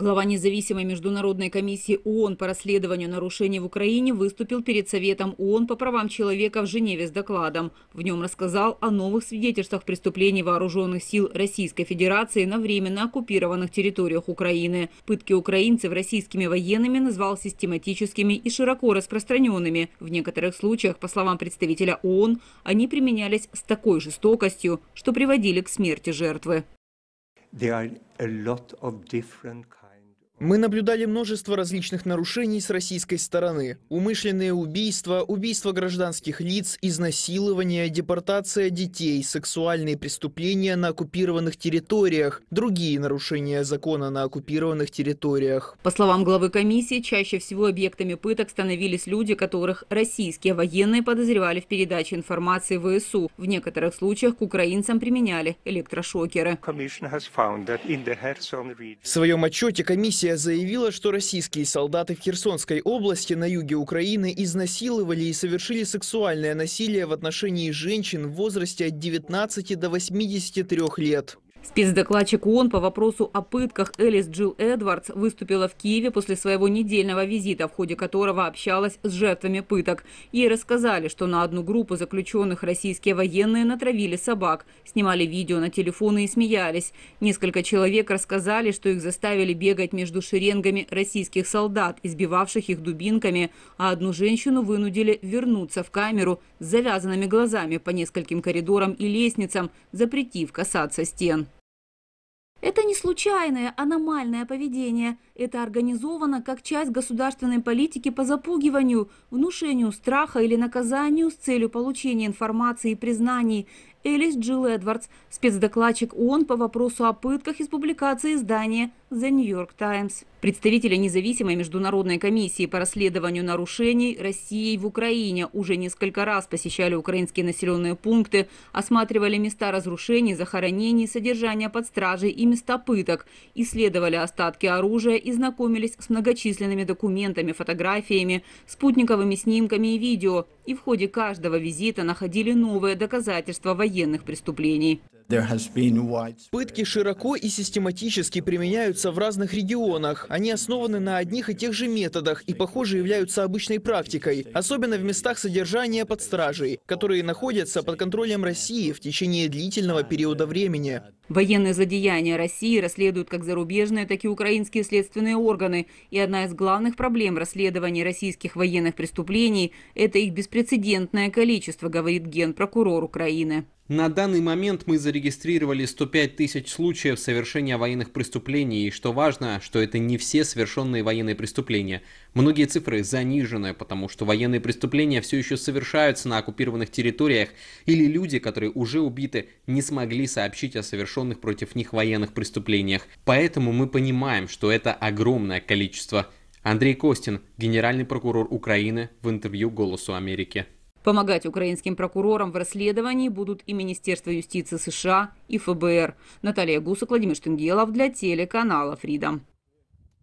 Глава независимой международной комиссии ООН по расследованию нарушений в Украине выступил перед Советом ООН по правам человека в Женеве с докладом. В нем рассказал о новых свидетельствах преступлений вооруженных сил Российской Федерации на временно оккупированных территориях Украины. Пытки украинцев российскими военными назвал систематическими и широко распространенными. В некоторых случаях, по словам представителя ООН, они применялись с такой жестокостью, что приводили к смерти жертвы. there are a lot of different kinds. Мы наблюдали множество различных нарушений с российской стороны. Умышленные убийства, убийства гражданских лиц, изнасилования, депортация детей, сексуальные преступления на оккупированных территориях, другие нарушения закона на оккупированных территориях. По словам главы комиссии, чаще всего объектами пыток становились люди, которых российские военные подозревали в передаче информации в ВСУ. В некоторых случаях к украинцам применяли электрошокеры. В своем отчете комиссия Комиссия заявила, что российские солдаты в Херсонской области на юге Украины изнасиловали и совершили сексуальное насилие в отношении женщин в возрасте от 19 до 83 лет. Спецдокладчик ООН по вопросу о пытках Элис Джилл Эдвардс выступила в Киеве после своего недельного визита, в ходе которого общалась с жертвами пыток. Ей рассказали, что на одну группу заключенных российские военные натравили собак, снимали видео на телефоны и смеялись. Несколько человек рассказали, что их заставили бегать между шеренгами российских солдат, избивавших их дубинками, а одну женщину вынудили вернуться в камеру с завязанными глазами по нескольким коридорам и лестницам, запретив касаться стен. Это не случайное, аномальное поведение. Это организовано как часть государственной политики по запугиванию, внушению страха или наказанию с целью получения информации и признаний. Элис Джилл Эдвардс, спецдокладчик ООН по вопросу о пытках из публикации издания The New York Times. Представители независимой международной комиссии по расследованию нарушений России в Украине уже несколько раз посещали украинские населенные пункты, осматривали места разрушений, захоронений, содержания под стражей и места пыток, исследовали остатки оружия и знакомились с многочисленными документами, фотографиями, спутниковыми снимками и видео, и в ходе каждого визита находили новые доказательства военных преступлений. Пытки широко и систематически применяются в разных регионах. Они основаны на одних и тех же методах и, похоже, являются обычной практикой, особенно в местах содержания под стражей, которые находятся под контролем России в течение длительного периода времени. Военные задеяния России расследуют как зарубежные, так и украинские следственные органы. И одна из главных проблем расследования российских военных преступлений – это их беспрецедентное количество, говорит генпрокурор Украины. На данный момент мы зарегистрировали 105 тысяч случаев совершения военных преступлений, и что важно, что это не все совершенные военные преступления. Многие цифры занижены, потому что военные преступления все еще совершаются на оккупированных территориях, или люди, которые уже убиты, не смогли сообщить о совершенных против них военных преступлениях. Поэтому мы понимаем, что это огромное количество. Андрей Костин, генеральный прокурор Украины, в интервью «Голосу Америки». Помогать украинским прокурорам в расследовании будут и Министерство юстиции США, и ФБР. Наталья Гусок, Владимир Штенгелов для телеканала «Фридом».